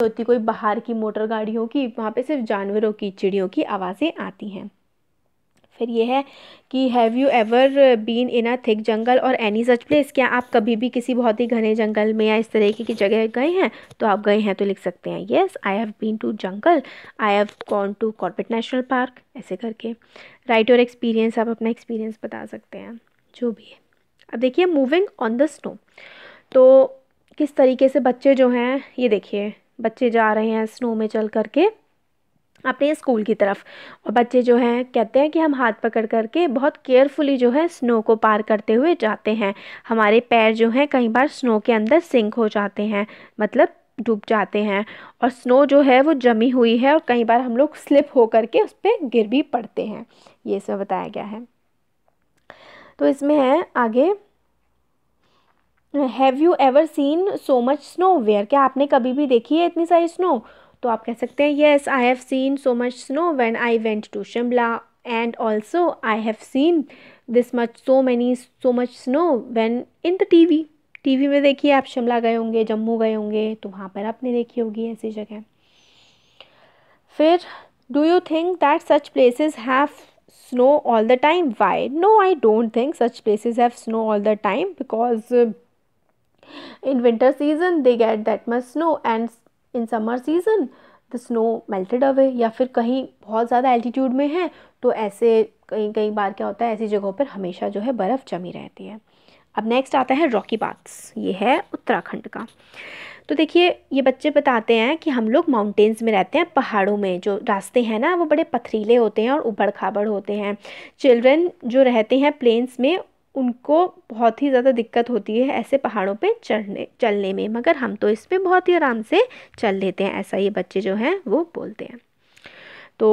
होती कोई बाहर की मोटर गाड़ियों की वहाँ पे सिर्फ जानवरों की चिड़ियों की आवाज़ें आती हैं फिर ये है कि have you ever been in a thick jungle और एनी सच प्लेस क्या आप कभी भी किसी बहुत ही घने जंगल में या इस तरीके की जगह गए हैं तो आप गए हैं तो लिख सकते हैं yes I have been to jungle I have gone to Corbett national park ऐसे करके राइट और एक्सपीरियंस आप अपना एक्सपीरियंस बता सकते हैं जो भी है अब देखिए मूविंग ऑन द स्नो तो किस तरीके से बच्चे जो हैं ये देखिए बच्चे जा रहे हैं स्नो में चल करके अपने स्कूल की तरफ और बच्चे जो हैं कहते हैं कि हम हाथ पकड़ करके बहुत केयरफुली जो है स्नो को पार करते हुए जाते हैं हमारे पैर जो हैं कई बार स्नो के अंदर सिंक हो जाते हैं मतलब डूब जाते हैं और स्नो जो है वो जमी हुई है और कई बार हम लोग स्लिप हो करके उस पर गिर भी पड़ते हैं ये इसमें बताया गया है तो इसमें है आगे have you ever seen so much snow where क्या आपने कभी भी देखी है इतनी सारी स्नो तो आप कह सकते हैं yes I have seen so much snow when I went to Shimla and also I have seen this much so many so much snow when in the T V T V में देखिए आप शिमला गए होंगे जम्मू गए होंगे तो वहाँ पर आपने देखी होगी ऐसी जगह फिर do you think that such places have snow all the time why no I don't think such places have snow all the time because in winter season they get that much snow and in summer season the snow melted away या फिर कहीं बहुत ज़्यादा altitude में है तो ऐसे कई कई बार क्या होता है ऐसी जगहों पर हमेशा जो है बर्फ़ जमी रहती है अब नेक्स्ट आता है रॉकी बाथ्स ये है उत्तराखंड का तो देखिए ये बच्चे बताते हैं कि हम लोग माउंटेन्स में रहते हैं पहाड़ों में जो रास्ते हैं ना वो बड़े पथरीले होते हैं और उबड़ खाबड़ होते हैं चिल्ड्रन जो रहते हैं प्लेन्स में उनको बहुत ही ज़्यादा दिक्कत होती है ऐसे पहाड़ों पे चढ़ने चलने में मगर हम तो इस पर बहुत ही आराम से चल लेते हैं ऐसा ये बच्चे जो हैं वो बोलते हैं तो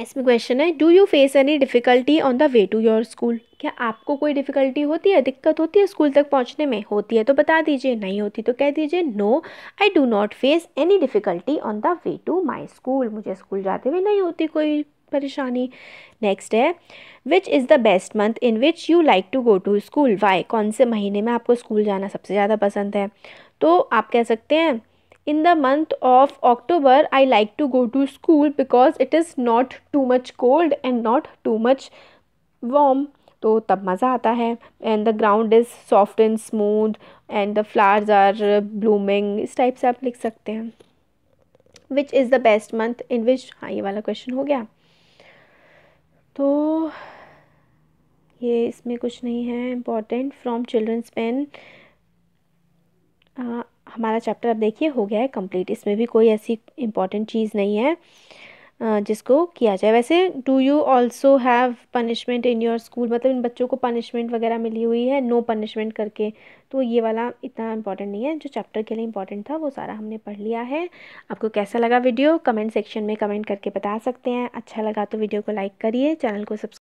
इसमें क्वेश्चन है do you face any difficulty on the way to your school क्या आपको कोई डिफ़िकल्टी होती है दिक्कत होती है स्कूल तक पहुंचने में होती है तो बता दीजिए नहीं होती तो कह दीजिए no I do not face any difficulty on the way to my school मुझे स्कूल जाते हुए नहीं होती कोई परेशानी नेक्स्ट है which is the best month in which you like to go to school why कौन से महीने में आपको स्कूल जाना सबसे ज़्यादा पसंद है तो आप कह सकते हैं in the month of October I like to go to school because it is not too much cold and not too much warm तो तब मज़ा आता है and the ground is soft and smooth and the flowers are blooming इस type से आप लिख सकते हैं which is the best month in which हाँ ये वाला क्वेश्चन हो गया इसमें कुछ नहीं है इम्पॉर्टेंट फ्रॉम चिल्ड्रंस पेन हमारा चैप्टर अब देखिए हो गया है कंप्लीट इसमें भी कोई ऐसी इम्पॉर्टेंट चीज़ नहीं है जिसको किया जाए वैसे do you also have punishment in your school मतलब इन बच्चों को पनिशमेंट वगैरह मिली हुई है नो no पनिशमेंट करके तो ये वाला इतना इम्पॉर्टेंट नहीं है जो चैप्टर के लिए इम्पॉर्टेंट था वो सारा हमने पढ़ लिया है आपको कैसा लगा वीडियो कमेंट सेक्शन में कमेंट करके बता सकते हैं अच्छा लगा तो वीडियो को लाइक करिए चैनल को सब्सक्राइब